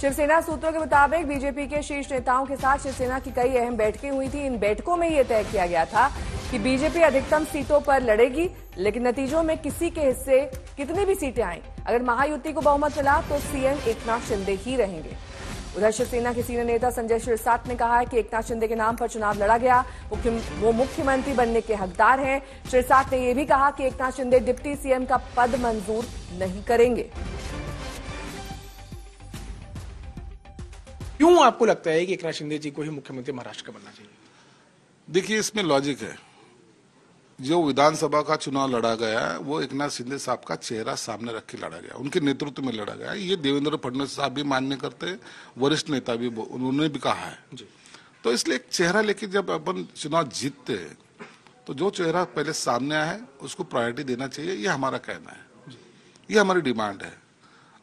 शिवसेना सूत्रों के मुताबिक बीजेपी के शीर्ष नेताओं के साथ शिवसेना की कई अहम बैठकें हुई थी इन बैठकों में यह तय किया गया था कि बीजेपी अधिकतम सीटों पर लड़ेगी लेकिन नतीजों में किसी के हिस्से कितनी भी सीटें आई अगर महायुति को बहुमत मिला तो सीएम एक शिंदे ही रहेंगे उधर शिवसेना के सीनियर नेता संजय शिरसाट ने कहा है कि एकनाथ शिंदे के नाम पर चुनाव लड़ा गया वो मुख्यमंत्री बनने के हकदार हैं शिरसाट ने यह भी कहा कि एकनाथ शिंदे डिप्टी सीएम का पद मंजूर नहीं करेंगे क्यों आपको लगता है कि एक शिंदे जी को ही मुख्यमंत्री महाराष्ट्र का बनना चाहिए देखिए इसमें लॉजिक है जो विधानसभा का चुनाव लड़ा गया वो एक नाथ शिंदे साहब का चेहरा सामने रख के लड़ा गया उनके नेतृत्व में लड़ा गया ये देवेंद्र फडणवीस साहब भी मान्य करते वरिष्ठ नेता भी उन्होंने भी कहा है तो इसलिए एक चेहरा लेके जब अपन चुनाव जीतते हैं तो जो चेहरा पहले सामने आया है उसको प्रायोरिटी देना चाहिए ये हमारा कहना है ये हमारी डिमांड है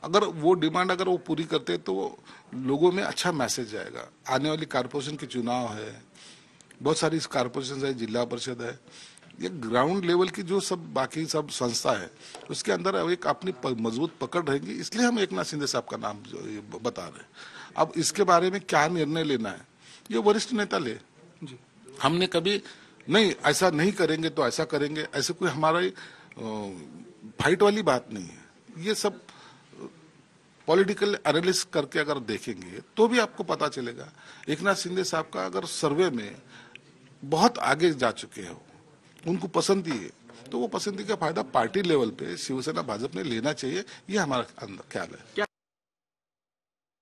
अगर वो डिमांड अगर वो पूरी करते तो लोगों में अच्छा मैसेज जाएगा आने वाली कारपोरेशन के चुनाव है बहुत सारी कारपोरेशन है जिला परिषद है ये ग्राउंड लेवल की जो सब बाकी सब संस्था है उसके अंदर एक अपनी मजबूत पकड़ रहेगी इसलिए हम एक नाथ शिंदे साहब का नाम बता रहे हैं अब इसके बारे में क्या निर्णय लेना है ये वरिष्ठ नेता ले जी हमने कभी नहीं ऐसा नहीं करेंगे तो ऐसा करेंगे ऐसे कोई हमारा फाइट वाली बात नहीं है ये सब पॉलिटिकल एनालिस करके अगर देखेंगे तो भी आपको पता चलेगा एक नाथ शिंदे साहब का अगर सर्वे में बहुत आगे जा चुके हो उनको पसंद ही है तो वो पसंदी का फायदा पार्टी लेवल पे शिवसेना भाजपा ने लेना चाहिए ये हमारा ख्याल है क्या